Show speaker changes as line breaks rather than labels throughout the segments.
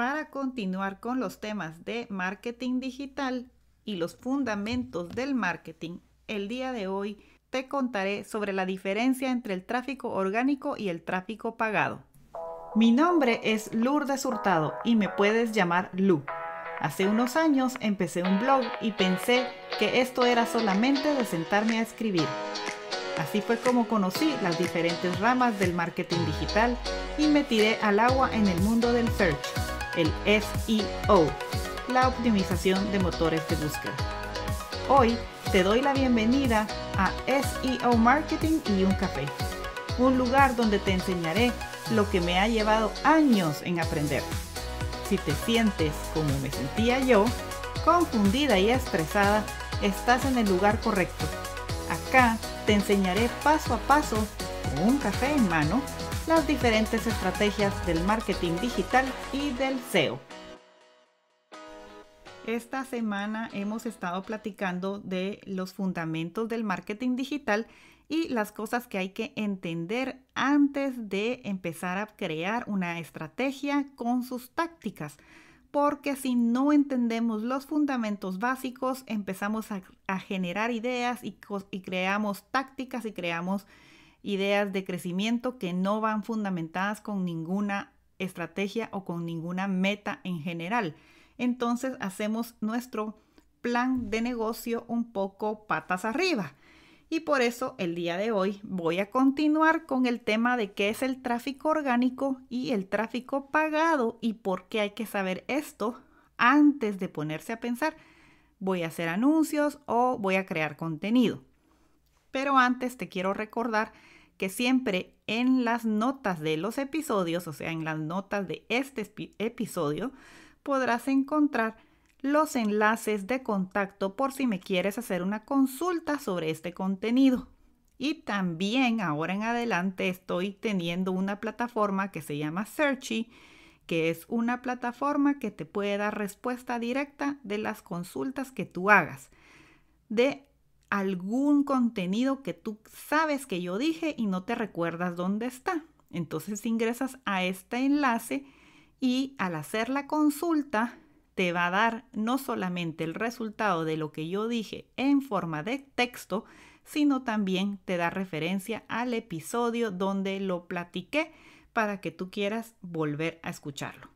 para continuar con los temas de marketing digital y los fundamentos del marketing, el día de hoy te contaré sobre la diferencia entre el tráfico orgánico y el tráfico pagado. Mi nombre es Lourdes Hurtado y me puedes llamar Lu. Hace unos años empecé un blog y pensé que esto era solamente de sentarme a escribir. Así fue como conocí las diferentes ramas del marketing digital y me tiré al agua en el mundo del search el SEO, la optimización de motores de búsqueda. Hoy te doy la bienvenida a SEO Marketing y un café, un lugar donde te enseñaré lo que me ha llevado años en aprender. Si te sientes como me sentía yo, confundida y estresada, estás en el lugar correcto. Acá te enseñaré paso a paso, con un café en mano, las diferentes estrategias del marketing digital y del SEO. Esta semana hemos estado platicando de los fundamentos del marketing digital y las cosas que hay que entender antes de empezar a crear una estrategia con sus tácticas. Porque si no entendemos los fundamentos básicos, empezamos a, generar ideas y, y creamos tácticas y creamos ideas de crecimiento que no van fundamentadas con ninguna estrategia o con ninguna meta en general. Entonces hacemos nuestro plan de negocio un poco patas arriba. Y por eso el día de hoy voy a continuar con el tema de qué es el tráfico orgánico y el tráfico pagado y por qué hay que saber esto antes de ponerse a pensar, voy a hacer anuncios o voy a crear contenido. Pero antes te quiero recordar que siempre en las notas de los episodios, o sea, en las notas de este episodio, podrás encontrar los enlaces de contacto por si me quieres hacer una consulta sobre este contenido. Y también ahora en adelante estoy teniendo una plataforma que se llama Searchy, que es una plataforma que te puede dar respuesta directa de las consultas que tú hagas de algún contenido que tú sabes que yo dije y no te recuerdas dónde está. Entonces ingresas a este enlace y al hacer la consulta te va a dar no solamente el resultado de lo que yo dije en forma de texto, sino también te da referencia al episodio donde lo platiqué para que tú quieras volver a escucharlo.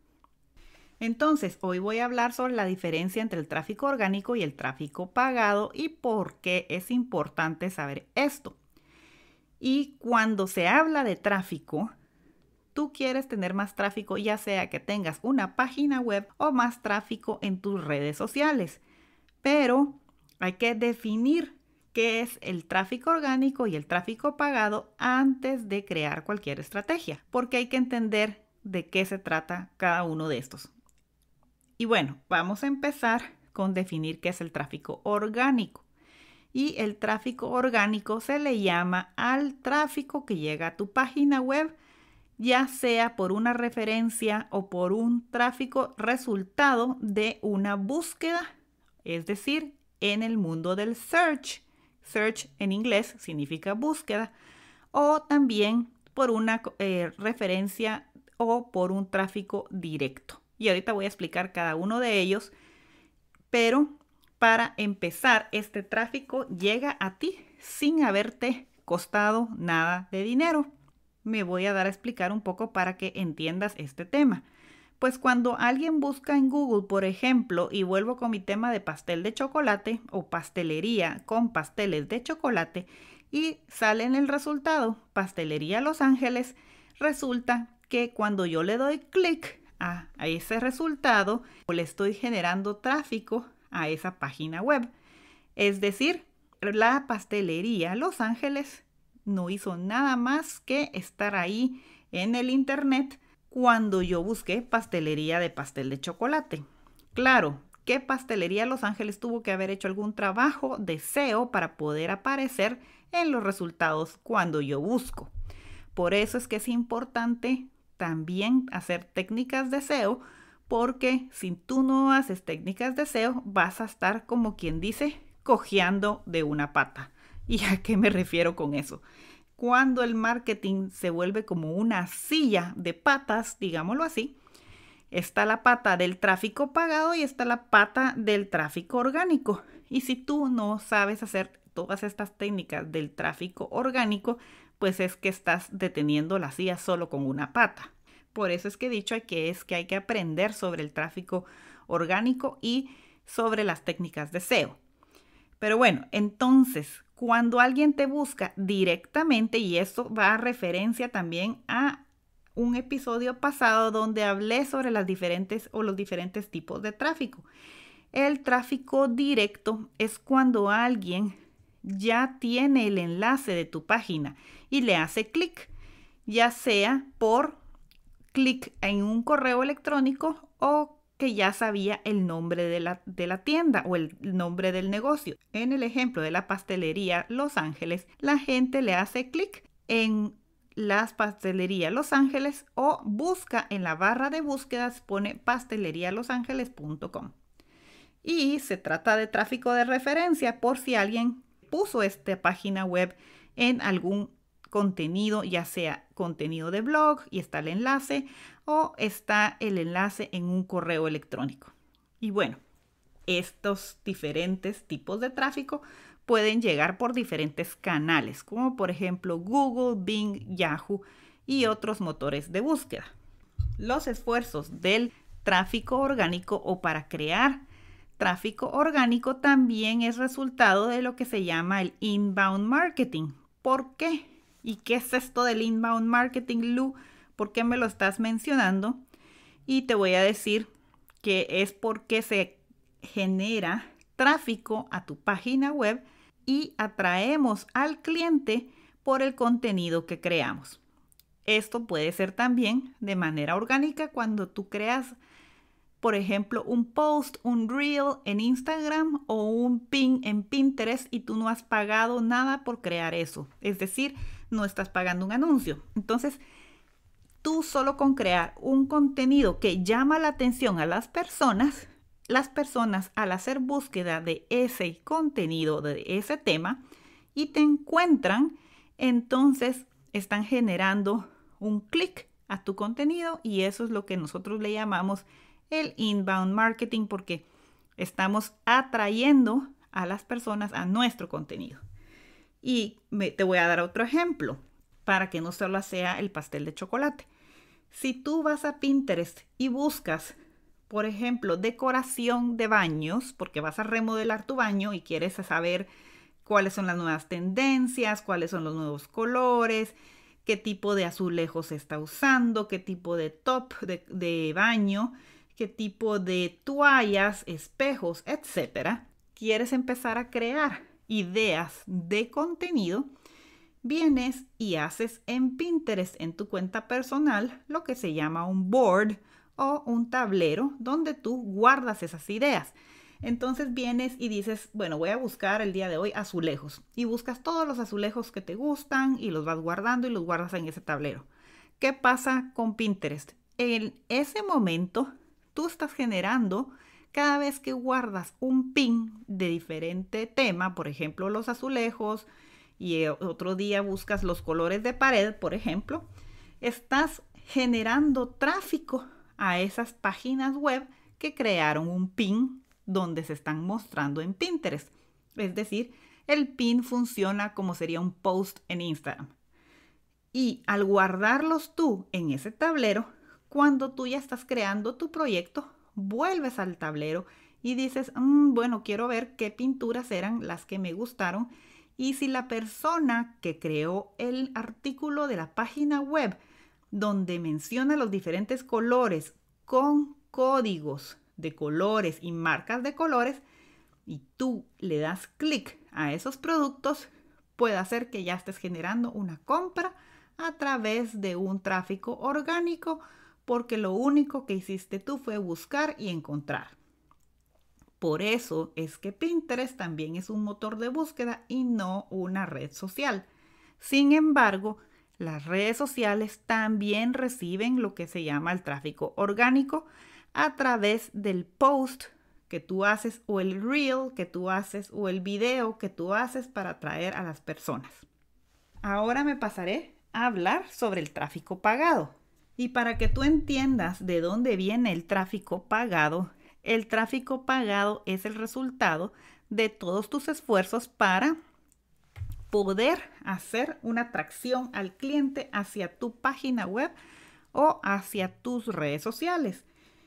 Entonces, hoy voy a hablar sobre la diferencia entre el tráfico orgánico y el tráfico pagado y por qué es importante saber esto. Y cuando se habla de tráfico, tú quieres tener más tráfico ya sea que tengas una página web o más tráfico en tus redes sociales. Pero hay que definir qué es el tráfico orgánico y el tráfico pagado antes de crear cualquier estrategia, porque hay que entender de qué se trata cada uno de estos. Y bueno, vamos a empezar con definir qué es el tráfico orgánico. Y el tráfico orgánico se le llama al tráfico que llega a tu página web, ya sea por una referencia o por un tráfico resultado de una búsqueda, es decir, en el mundo del search. Search en inglés significa búsqueda. O también por una eh, referencia o por un tráfico directo y ahorita voy a explicar cada uno de ellos, pero para empezar, este tráfico llega a ti sin haberte costado nada de dinero. Me voy a dar a explicar un poco para que entiendas este tema. Pues cuando alguien busca en Google, por ejemplo, y vuelvo con mi tema de pastel de chocolate o pastelería con pasteles de chocolate y sale en el resultado Pastelería Los Ángeles, resulta que cuando yo le doy clic a, ese resultado o le estoy generando tráfico a esa página web. Es decir, la pastelería Los Ángeles no hizo nada más que estar ahí en el Internet cuando yo busqué pastelería de pastel de chocolate. Claro, ¿qué Pastelería Los Ángeles tuvo que haber hecho algún trabajo de SEO para poder aparecer en los resultados cuando yo busco. Por eso es que es importante también hacer técnicas de SEO, porque si tú no haces técnicas de SEO, vas a estar como quien dice, cojeando de una pata. ¿Y a qué me refiero con eso? Cuando el marketing se vuelve como una silla de patas, digámoslo así, está la pata del tráfico pagado y está la pata del tráfico orgánico. Y si tú no sabes hacer todas estas técnicas del tráfico orgánico, pues es que estás deteniendo la silla solo con una pata. Por eso es que he dicho que es que hay que aprender sobre el tráfico orgánico y sobre las técnicas de SEO. Pero bueno, entonces, cuando alguien te busca directamente, y esto va a referencia también a un episodio pasado donde hablé sobre las diferentes o los diferentes tipos de tráfico. El tráfico directo es cuando alguien ya tiene el enlace de tu página y le hace clic, ya sea por clic en un correo electrónico o que ya sabía el nombre de la, tienda o el nombre del negocio. En el ejemplo de la pastelería Los Ángeles, la gente le hace clic en las pastelerías Los Ángeles o busca en la barra de búsquedas, pone pastelerialosangeles.com. Y se trata de tráfico de referencia por si alguien puso esta página web en algún contenido, ya sea contenido de blog y está el enlace o está el enlace en un correo electrónico. Y bueno, estos diferentes tipos de tráfico pueden llegar por diferentes canales, como por ejemplo Google, Bing, Yahoo y otros motores de búsqueda. Los esfuerzos del tráfico orgánico o para crear tráfico orgánico también es resultado de lo que se llama el inbound marketing. ¿Por qué? ¿Y qué es esto del inbound marketing, Lu? ¿Por qué me lo estás mencionando? Y te voy a decir que es porque se genera tráfico a tu página web y atraemos al cliente por el contenido que creamos. Esto puede ser también de manera orgánica cuando tú creas por ejemplo, un post, un reel en Instagram o un pin en Pinterest y tú no has pagado nada por crear eso. Es decir, no estás pagando un anuncio. Entonces, tú solo con crear un contenido que llama la atención a las personas, las personas al hacer búsqueda de ese contenido, de ese tema, y te encuentran, entonces están generando un clic a tu contenido y eso es lo que nosotros le llamamos el inbound marketing porque estamos atrayendo a las personas a nuestro contenido. Y te voy a dar otro ejemplo para que no solo sea el pastel de chocolate. Si tú vas a Pinterest y buscas, por ejemplo, decoración de baños, porque vas a remodelar tu baño y quieres saber cuáles son las nuevas tendencias, cuáles son los nuevos colores, qué tipo de azulejos se está usando, qué tipo de top de baño, qué tipo de toallas, espejos, etcétera, quieres empezar a crear ideas de contenido, vienes y haces en Pinterest, en tu cuenta personal, lo que se llama un board o un tablero donde tú guardas esas ideas. Entonces vienes y dices, bueno, voy a buscar el día de hoy azulejos. Y buscas todos los azulejos que te gustan y los vas guardando y los guardas en ese tablero. ¿Qué pasa con Pinterest? En ese momento tú estás generando cada vez que guardas un pin de diferente tema, por ejemplo, los azulejos, y eh, otro día buscas los colores de pared, por ejemplo, estás generando tráfico a esas páginas web que crearon un pin donde se están mostrando en Pinterest. Es decir, el pin funciona como sería un post en Instagram. Y al guardarlos tú en ese tablero, cuando tú ya estás creando tu proyecto, vuelves al tablero y dices, mm, bueno, quiero ver qué pinturas eran las que me gustaron. Y si la persona que creó el artículo de la página web, donde menciona los diferentes colores con códigos de colores y marcas de colores, y tú le das clic a esos productos, puede hacer que ya estés generando una compra a través de un tráfico orgánico porque lo único que hiciste tú fue buscar y encontrar. Por eso es que Pinterest también es un motor de búsqueda y no una red social. Sin embargo, las redes sociales también reciben lo que se llama el tráfico orgánico a través del post que tú haces o el reel que tú haces o el video que tú haces para atraer a las personas. Ahora me pasaré a hablar sobre el tráfico pagado. Y para que tú entiendas de dónde viene el tráfico pagado, el tráfico pagado es el resultado de todos tus esfuerzos para poder hacer una atracción al cliente hacia tu página web o hacia tus redes sociales.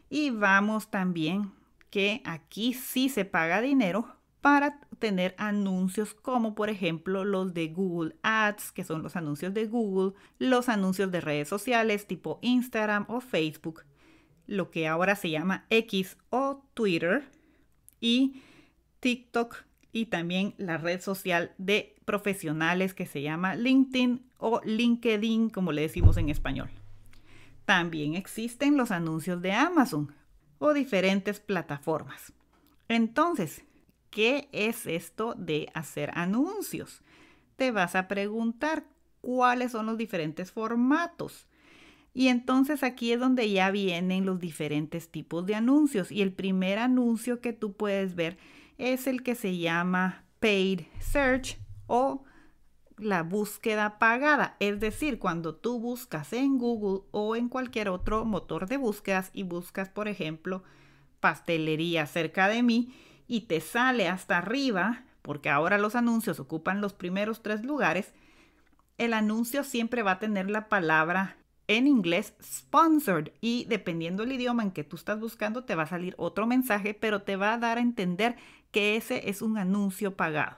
Y vamos también que aquí sí se paga dinero para tener anuncios como por ejemplo los de Google Ads, que son los anuncios de Google, los anuncios de redes sociales tipo Instagram o Facebook, lo que ahora se llama X o Twitter, y TikTok y también la red social de profesionales que se llama LinkedIn o LinkedIn, como le decimos en español. También existen los anuncios de Amazon o diferentes plataformas. Entonces, ¿qué es esto de hacer anuncios? Te vas a preguntar cuáles son los diferentes formatos. Y entonces aquí es donde ya vienen los diferentes tipos de anuncios. Y el primer anuncio que tú puedes ver es el que se llama paid search o la búsqueda pagada. Es decir, cuando tú buscas en Google o en cualquier otro motor de búsquedas y buscas, por ejemplo, pastelería cerca de mí y te sale hasta arriba, porque ahora los anuncios ocupan los primeros tres lugares, el anuncio siempre va a tener la palabra en inglés sponsored y dependiendo del idioma en que tú estás buscando te va a salir otro mensaje, pero te va a dar a entender que ese es un anuncio pagado.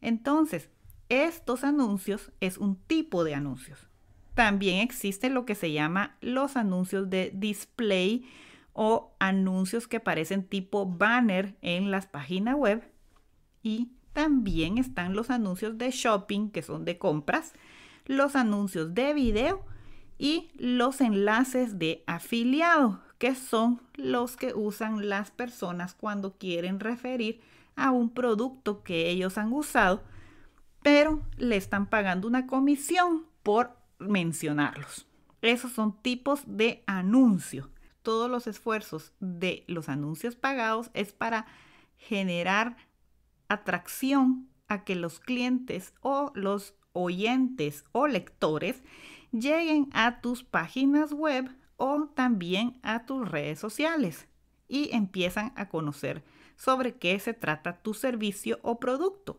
Entonces, estos anuncios es un tipo de anuncios. También existe lo que se llama los anuncios de display, o anuncios que parecen tipo banner en las páginas web. Y también están los anuncios de shopping, que son de compras, los anuncios de video y los enlaces de afiliado, que son los que usan las personas cuando quieren referir a un producto que ellos han usado, pero le están pagando una comisión por mencionarlos. Esos son tipos de anuncio todos los esfuerzos de los anuncios pagados es para generar atracción a que los clientes o los oyentes o lectores lleguen a tus páginas web o también a tus redes sociales y empiezan a conocer sobre qué se trata tu servicio o producto.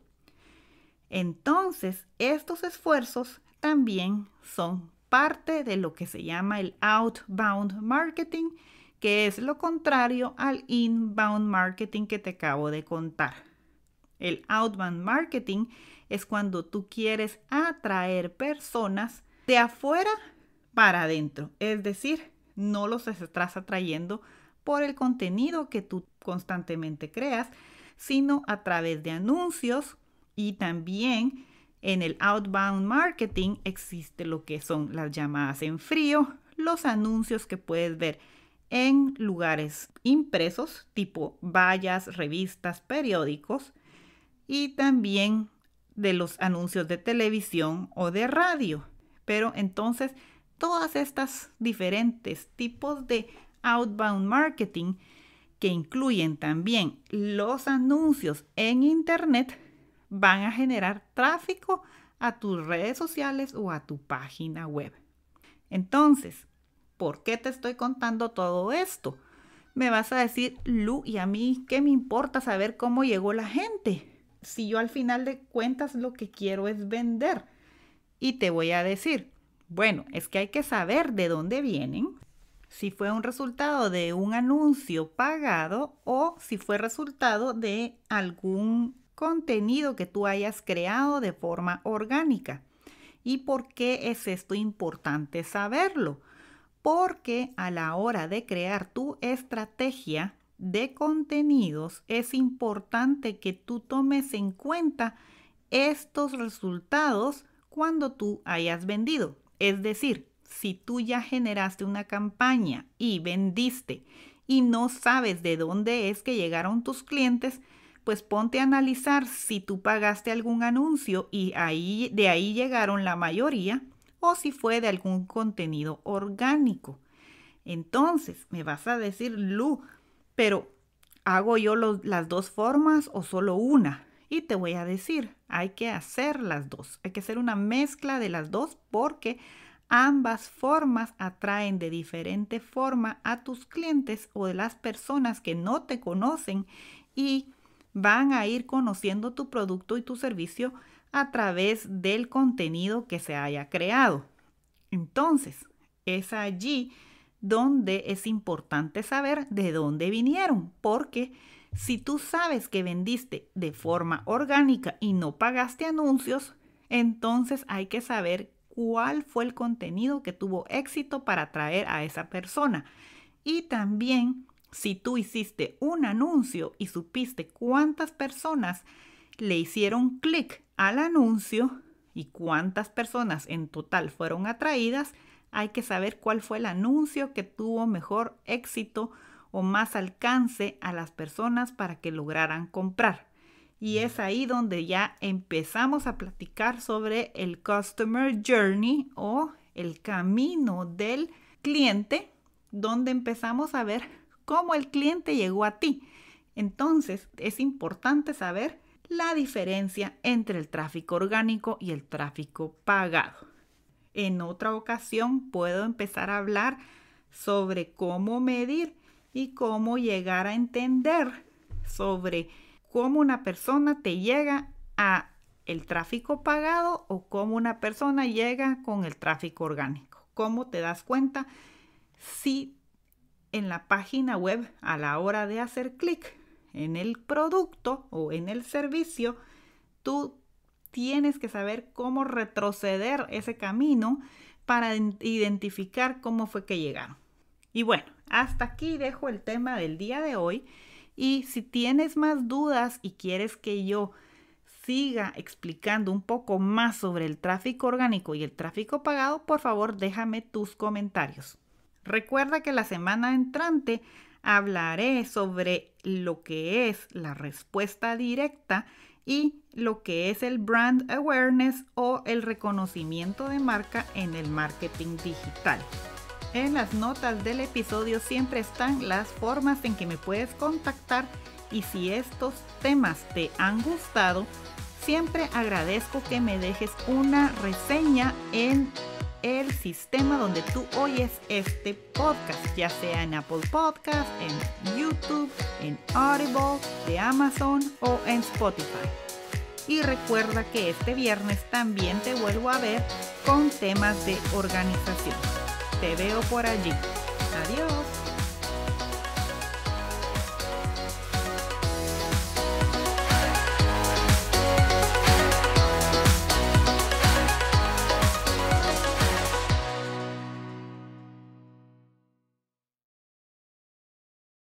Entonces, estos esfuerzos también son parte de lo que se llama el outbound marketing, que es lo contrario al inbound marketing que te acabo de contar. El outbound marketing es cuando tú quieres atraer personas de afuera para adentro, es decir, no los estás atrayendo por el contenido que tú constantemente creas, sino a través de anuncios y también en el outbound marketing existe lo que son las llamadas en frío, los anuncios que puedes ver en lugares impresos, tipo vallas, revistas, periódicos, y también de los anuncios de televisión o de radio. Pero entonces, todas estas diferentes tipos de outbound marketing que incluyen también los anuncios en Internet van a generar tráfico a tus redes sociales o a tu página web. Entonces, ¿por qué te estoy contando todo esto? Me vas a decir, Lu, ¿y a mí qué me importa saber cómo llegó la gente? Si yo al final de cuentas lo que quiero es vender. Y te voy a decir, bueno, es que hay que saber de dónde vienen, si fue un resultado de un anuncio pagado o si fue resultado de algún contenido que tú hayas creado de forma orgánica. ¿Y por qué es esto importante saberlo? Porque a la hora de crear tu estrategia de contenidos es importante que tú tomes en cuenta estos resultados cuando tú hayas vendido. Es decir, si tú ya generaste una campaña y vendiste y no sabes de dónde es que llegaron tus clientes, pues ponte a analizar si tú pagaste algún anuncio y ahí, de ahí llegaron la mayoría o si fue de algún contenido orgánico. Entonces, me vas a decir, Lu, pero ¿hago yo las dos formas o solo una? Y te voy a decir, hay que hacer las dos, hay que hacer una mezcla de las dos porque ambas formas atraen de diferente forma a tus clientes o de las personas que no te conocen y van a ir conociendo tu producto y tu servicio a través del contenido que se haya creado. Entonces, es allí donde es importante saber de dónde vinieron, porque si tú sabes que vendiste de forma orgánica y no pagaste anuncios, entonces hay que saber cuál fue el contenido que tuvo éxito para atraer a esa persona. Y también si tú hiciste un anuncio y supiste cuántas personas le hicieron clic al anuncio y cuántas personas en total fueron atraídas, hay que saber cuál fue el anuncio que tuvo mejor éxito o más alcance a las personas para que lograran comprar. Y es ahí donde ya empezamos a platicar sobre el Customer Journey o el camino del cliente, donde empezamos a ver cómo el cliente llegó a ti. Entonces es importante saber la diferencia entre el tráfico orgánico y el tráfico pagado. En otra ocasión puedo empezar a hablar sobre cómo medir y cómo llegar a entender sobre cómo una persona te llega a el tráfico pagado o cómo una persona llega con el tráfico orgánico. ¿Cómo te das cuenta si en la página web a la hora de hacer clic en el producto o en el servicio, tú tienes que saber cómo retroceder ese camino para identificar cómo fue que llegaron. Y bueno, hasta aquí dejo el tema del día de hoy. Y si tienes más dudas y quieres que yo siga explicando un poco más sobre el tráfico orgánico y el tráfico pagado, por favor déjame tus comentarios. Recuerda que la semana entrante hablaré sobre lo que es la respuesta directa y lo que es el brand awareness o el reconocimiento de marca en el marketing digital. En las notas del episodio siempre están las formas en que me puedes contactar y si estos temas te han gustado, siempre agradezco que me dejes una reseña en el sistema donde tú oyes este podcast, ya sea en Apple Podcast, en YouTube, en Audible, de Amazon o en Spotify. Y recuerda que este viernes también te vuelvo a ver con temas de organización. Te veo por allí.